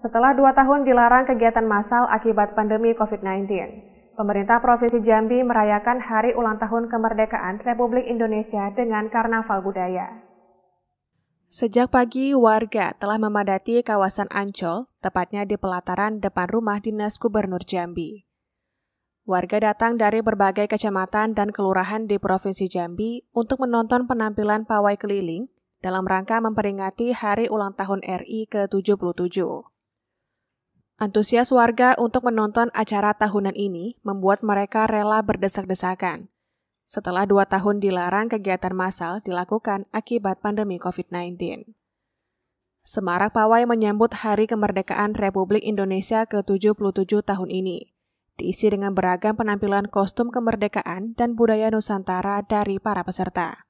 Setelah dua tahun dilarang kegiatan massal akibat pandemi COVID-19, pemerintah Provinsi Jambi merayakan hari ulang tahun kemerdekaan Republik Indonesia dengan karnaval budaya. Sejak pagi, warga telah memadati kawasan Ancol, tepatnya di pelataran depan rumah dinas Gubernur Jambi. Warga datang dari berbagai kecamatan dan kelurahan di Provinsi Jambi untuk menonton penampilan pawai keliling dalam rangka memperingati Hari Ulang Tahun RI ke-77. Antusias warga untuk menonton acara tahunan ini membuat mereka rela berdesak-desakan. Setelah dua tahun dilarang kegiatan massal dilakukan akibat pandemi COVID-19. Semarak Pawai menyambut Hari Kemerdekaan Republik Indonesia ke-77 tahun ini, diisi dengan beragam penampilan kostum kemerdekaan dan budaya Nusantara dari para peserta.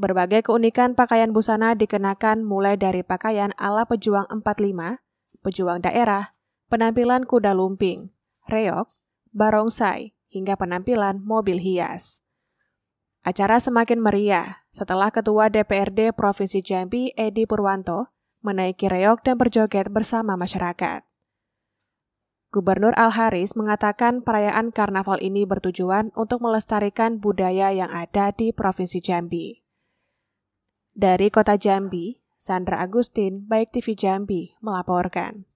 Berbagai keunikan pakaian busana dikenakan mulai dari pakaian ala pejuang 45 pejuang daerah, penampilan kuda lumping, reok, barongsai, hingga penampilan mobil hias. Acara semakin meriah setelah Ketua DPRD Provinsi Jambi Edi Purwanto menaiki reok dan berjoget bersama masyarakat. Gubernur Al-Haris mengatakan perayaan karnaval ini bertujuan untuk melestarikan budaya yang ada di Provinsi Jambi. Dari kota Jambi, Sandra Agustin, Baik TV Jambi, melaporkan.